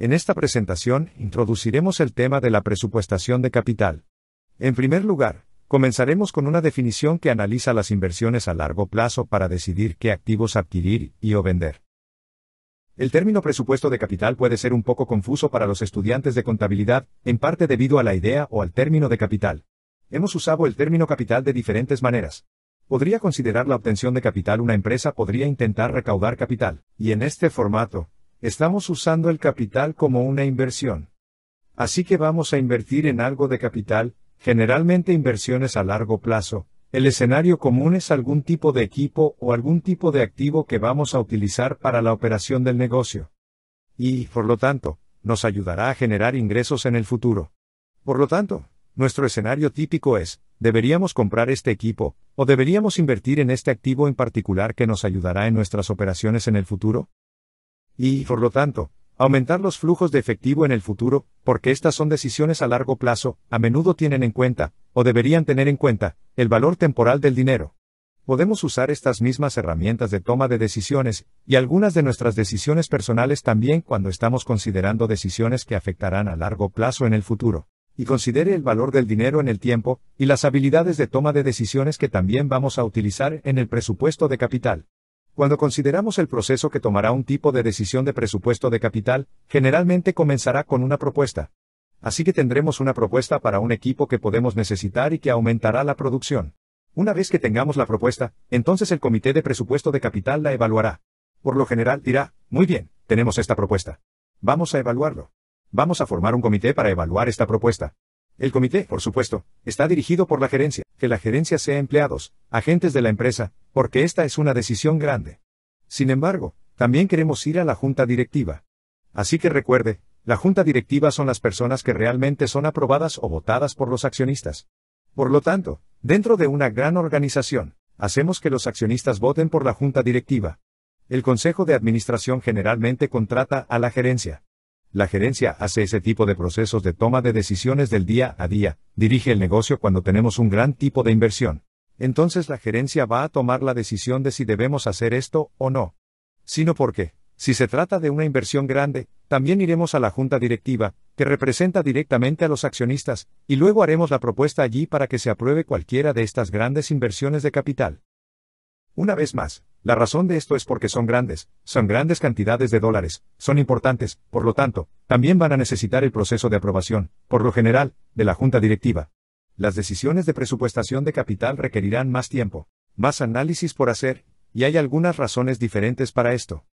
En esta presentación, introduciremos el tema de la presupuestación de capital. En primer lugar, comenzaremos con una definición que analiza las inversiones a largo plazo para decidir qué activos adquirir y o vender. El término presupuesto de capital puede ser un poco confuso para los estudiantes de contabilidad, en parte debido a la idea o al término de capital. Hemos usado el término capital de diferentes maneras. Podría considerar la obtención de capital una empresa podría intentar recaudar capital, y en este formato, Estamos usando el capital como una inversión. Así que vamos a invertir en algo de capital, generalmente inversiones a largo plazo. El escenario común es algún tipo de equipo o algún tipo de activo que vamos a utilizar para la operación del negocio. Y, por lo tanto, nos ayudará a generar ingresos en el futuro. Por lo tanto, nuestro escenario típico es, deberíamos comprar este equipo, o deberíamos invertir en este activo en particular que nos ayudará en nuestras operaciones en el futuro y, por lo tanto, aumentar los flujos de efectivo en el futuro, porque estas son decisiones a largo plazo, a menudo tienen en cuenta, o deberían tener en cuenta, el valor temporal del dinero. Podemos usar estas mismas herramientas de toma de decisiones, y algunas de nuestras decisiones personales también cuando estamos considerando decisiones que afectarán a largo plazo en el futuro. Y considere el valor del dinero en el tiempo, y las habilidades de toma de decisiones que también vamos a utilizar en el presupuesto de capital. Cuando consideramos el proceso que tomará un tipo de decisión de presupuesto de capital, generalmente comenzará con una propuesta. Así que tendremos una propuesta para un equipo que podemos necesitar y que aumentará la producción. Una vez que tengamos la propuesta, entonces el Comité de Presupuesto de Capital la evaluará. Por lo general dirá, muy bien, tenemos esta propuesta. Vamos a evaluarlo. Vamos a formar un comité para evaluar esta propuesta. El comité, por supuesto, está dirigido por la gerencia, que la gerencia sea empleados, agentes de la empresa, porque esta es una decisión grande. Sin embargo, también queremos ir a la junta directiva. Así que recuerde, la junta directiva son las personas que realmente son aprobadas o votadas por los accionistas. Por lo tanto, dentro de una gran organización, hacemos que los accionistas voten por la junta directiva. El consejo de administración generalmente contrata a la gerencia. La gerencia hace ese tipo de procesos de toma de decisiones del día a día, dirige el negocio cuando tenemos un gran tipo de inversión. Entonces la gerencia va a tomar la decisión de si debemos hacer esto o no. Sino porque, si se trata de una inversión grande, también iremos a la junta directiva, que representa directamente a los accionistas, y luego haremos la propuesta allí para que se apruebe cualquiera de estas grandes inversiones de capital. Una vez más, la razón de esto es porque son grandes, son grandes cantidades de dólares, son importantes, por lo tanto, también van a necesitar el proceso de aprobación, por lo general, de la junta directiva. Las decisiones de presupuestación de capital requerirán más tiempo, más análisis por hacer, y hay algunas razones diferentes para esto.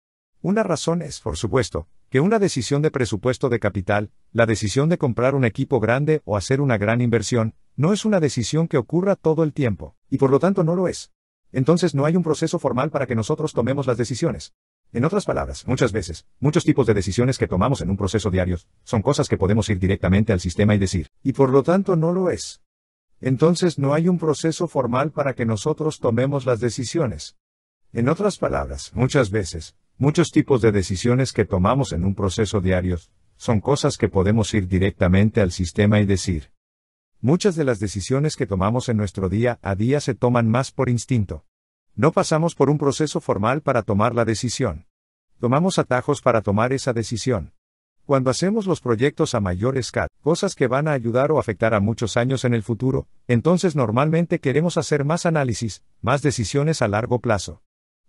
Una razón es, por supuesto, que una decisión de presupuesto de capital, la decisión de comprar un equipo grande o hacer una gran inversión, no es una decisión que ocurra todo el tiempo, y por lo tanto no lo es. Entonces no hay un proceso formal para que nosotros tomemos las decisiones. En otras palabras, muchas veces, muchos tipos de decisiones que tomamos en un proceso diario, son cosas que podemos ir directamente al sistema y decir, y por lo tanto no lo es. Entonces no hay un proceso formal para que nosotros tomemos las decisiones. En otras palabras, muchas veces, muchos tipos de decisiones que tomamos en un proceso diario, son cosas que podemos ir directamente al sistema y decir, Muchas de las decisiones que tomamos en nuestro día a día se toman más por instinto. No pasamos por un proceso formal para tomar la decisión. Tomamos atajos para tomar esa decisión. Cuando hacemos los proyectos a mayor escala, cosas que van a ayudar o afectar a muchos años en el futuro, entonces normalmente queremos hacer más análisis, más decisiones a largo plazo.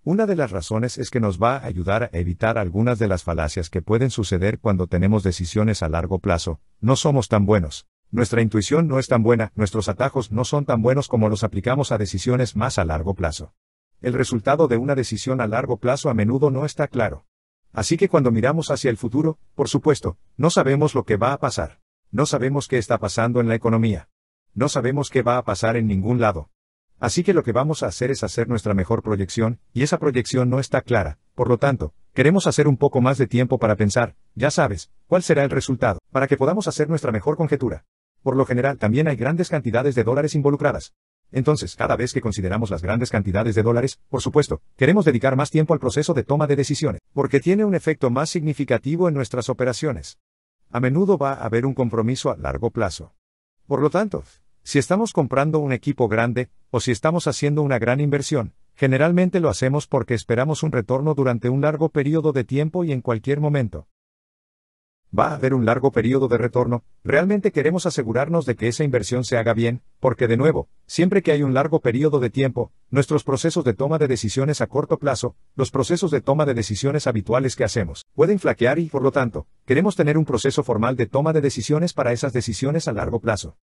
Una de las razones es que nos va a ayudar a evitar algunas de las falacias que pueden suceder cuando tenemos decisiones a largo plazo, no somos tan buenos. Nuestra intuición no es tan buena, nuestros atajos no son tan buenos como los aplicamos a decisiones más a largo plazo. El resultado de una decisión a largo plazo a menudo no está claro. Así que cuando miramos hacia el futuro, por supuesto, no sabemos lo que va a pasar. No sabemos qué está pasando en la economía. No sabemos qué va a pasar en ningún lado. Así que lo que vamos a hacer es hacer nuestra mejor proyección, y esa proyección no está clara, por lo tanto, queremos hacer un poco más de tiempo para pensar, ya sabes, cuál será el resultado, para que podamos hacer nuestra mejor conjetura. Por lo general también hay grandes cantidades de dólares involucradas. Entonces, cada vez que consideramos las grandes cantidades de dólares, por supuesto, queremos dedicar más tiempo al proceso de toma de decisiones, porque tiene un efecto más significativo en nuestras operaciones. A menudo va a haber un compromiso a largo plazo. Por lo tanto, si estamos comprando un equipo grande, o si estamos haciendo una gran inversión, generalmente lo hacemos porque esperamos un retorno durante un largo periodo de tiempo y en cualquier momento va a haber un largo periodo de retorno, realmente queremos asegurarnos de que esa inversión se haga bien, porque de nuevo, siempre que hay un largo periodo de tiempo, nuestros procesos de toma de decisiones a corto plazo, los procesos de toma de decisiones habituales que hacemos, pueden flaquear y, por lo tanto, queremos tener un proceso formal de toma de decisiones para esas decisiones a largo plazo.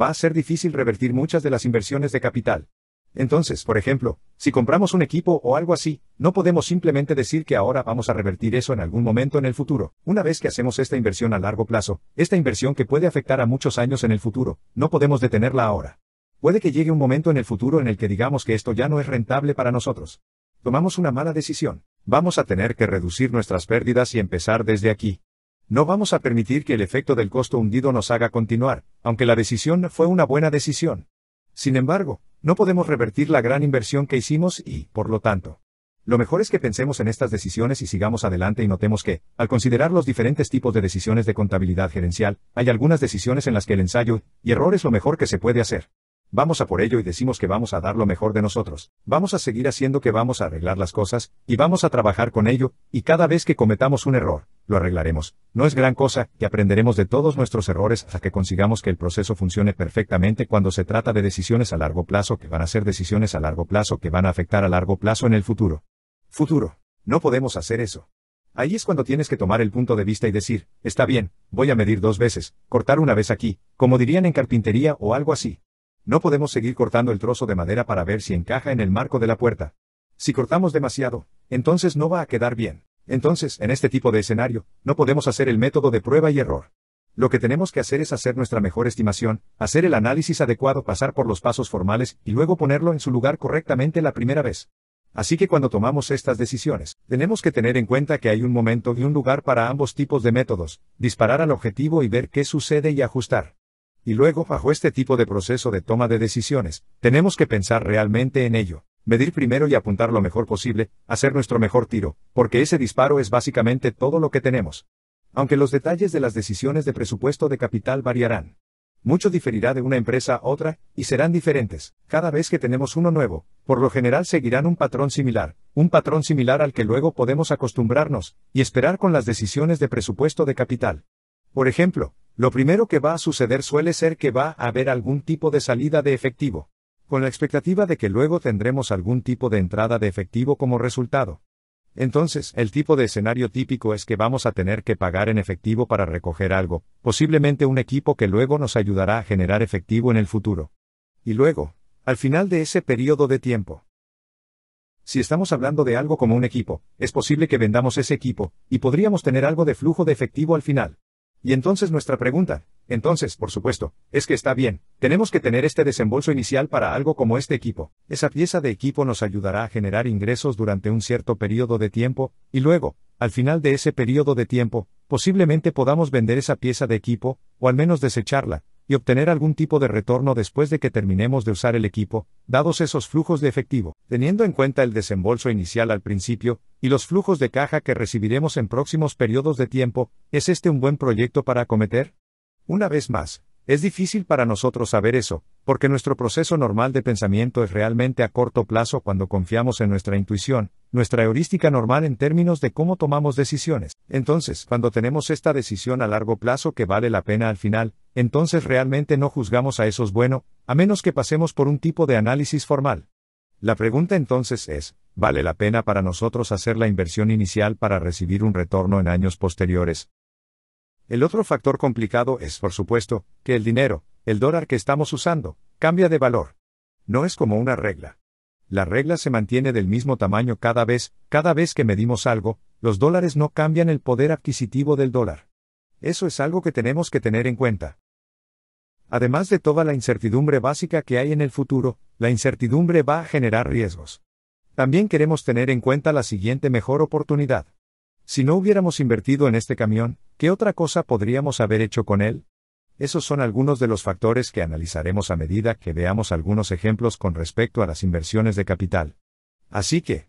Va a ser difícil revertir muchas de las inversiones de capital. Entonces, por ejemplo, si compramos un equipo o algo así, no podemos simplemente decir que ahora vamos a revertir eso en algún momento en el futuro. Una vez que hacemos esta inversión a largo plazo, esta inversión que puede afectar a muchos años en el futuro, no podemos detenerla ahora. Puede que llegue un momento en el futuro en el que digamos que esto ya no es rentable para nosotros. Tomamos una mala decisión. Vamos a tener que reducir nuestras pérdidas y empezar desde aquí. No vamos a permitir que el efecto del costo hundido nos haga continuar, aunque la decisión fue una buena decisión. Sin embargo, no podemos revertir la gran inversión que hicimos y, por lo tanto, lo mejor es que pensemos en estas decisiones y sigamos adelante y notemos que, al considerar los diferentes tipos de decisiones de contabilidad gerencial, hay algunas decisiones en las que el ensayo y error es lo mejor que se puede hacer. Vamos a por ello y decimos que vamos a dar lo mejor de nosotros, vamos a seguir haciendo que vamos a arreglar las cosas, y vamos a trabajar con ello, y cada vez que cometamos un error, lo arreglaremos. No es gran cosa, que aprenderemos de todos nuestros errores hasta que consigamos que el proceso funcione perfectamente cuando se trata de decisiones a largo plazo que van a ser decisiones a largo plazo que van a afectar a largo plazo en el futuro. Futuro. No podemos hacer eso. Ahí es cuando tienes que tomar el punto de vista y decir, está bien, voy a medir dos veces, cortar una vez aquí, como dirían en carpintería o algo así. No podemos seguir cortando el trozo de madera para ver si encaja en el marco de la puerta. Si cortamos demasiado, entonces no va a quedar bien. Entonces, en este tipo de escenario, no podemos hacer el método de prueba y error. Lo que tenemos que hacer es hacer nuestra mejor estimación, hacer el análisis adecuado, pasar por los pasos formales y luego ponerlo en su lugar correctamente la primera vez. Así que cuando tomamos estas decisiones, tenemos que tener en cuenta que hay un momento y un lugar para ambos tipos de métodos, disparar al objetivo y ver qué sucede y ajustar. Y luego, bajo este tipo de proceso de toma de decisiones, tenemos que pensar realmente en ello, medir primero y apuntar lo mejor posible, hacer nuestro mejor tiro, porque ese disparo es básicamente todo lo que tenemos. Aunque los detalles de las decisiones de presupuesto de capital variarán. Mucho diferirá de una empresa a otra, y serán diferentes. Cada vez que tenemos uno nuevo, por lo general seguirán un patrón similar, un patrón similar al que luego podemos acostumbrarnos, y esperar con las decisiones de presupuesto de capital. Por ejemplo, lo primero que va a suceder suele ser que va a haber algún tipo de salida de efectivo, con la expectativa de que luego tendremos algún tipo de entrada de efectivo como resultado. Entonces, el tipo de escenario típico es que vamos a tener que pagar en efectivo para recoger algo, posiblemente un equipo que luego nos ayudará a generar efectivo en el futuro. Y luego, al final de ese periodo de tiempo. Si estamos hablando de algo como un equipo, es posible que vendamos ese equipo, y podríamos tener algo de flujo de efectivo al final. Y entonces nuestra pregunta, entonces, por supuesto, es que está bien, tenemos que tener este desembolso inicial para algo como este equipo. Esa pieza de equipo nos ayudará a generar ingresos durante un cierto periodo de tiempo, y luego, al final de ese periodo de tiempo, posiblemente podamos vender esa pieza de equipo, o al menos desecharla, y obtener algún tipo de retorno después de que terminemos de usar el equipo, dados esos flujos de efectivo, teniendo en cuenta el desembolso inicial al principio, y los flujos de caja que recibiremos en próximos periodos de tiempo, ¿es este un buen proyecto para acometer? Una vez más, es difícil para nosotros saber eso, porque nuestro proceso normal de pensamiento es realmente a corto plazo cuando confiamos en nuestra intuición, nuestra heurística normal en términos de cómo tomamos decisiones. Entonces, cuando tenemos esta decisión a largo plazo que vale la pena al final, entonces realmente no juzgamos a esos bueno, a menos que pasemos por un tipo de análisis formal. La pregunta entonces es, ¿vale la pena para nosotros hacer la inversión inicial para recibir un retorno en años posteriores? El otro factor complicado es, por supuesto, que el dinero, el dólar que estamos usando, cambia de valor. No es como una regla. La regla se mantiene del mismo tamaño cada vez, cada vez que medimos algo, los dólares no cambian el poder adquisitivo del dólar. Eso es algo que tenemos que tener en cuenta. Además de toda la incertidumbre básica que hay en el futuro, la incertidumbre va a generar riesgos. También queremos tener en cuenta la siguiente mejor oportunidad. Si no hubiéramos invertido en este camión, ¿qué otra cosa podríamos haber hecho con él? Esos son algunos de los factores que analizaremos a medida que veamos algunos ejemplos con respecto a las inversiones de capital. Así que,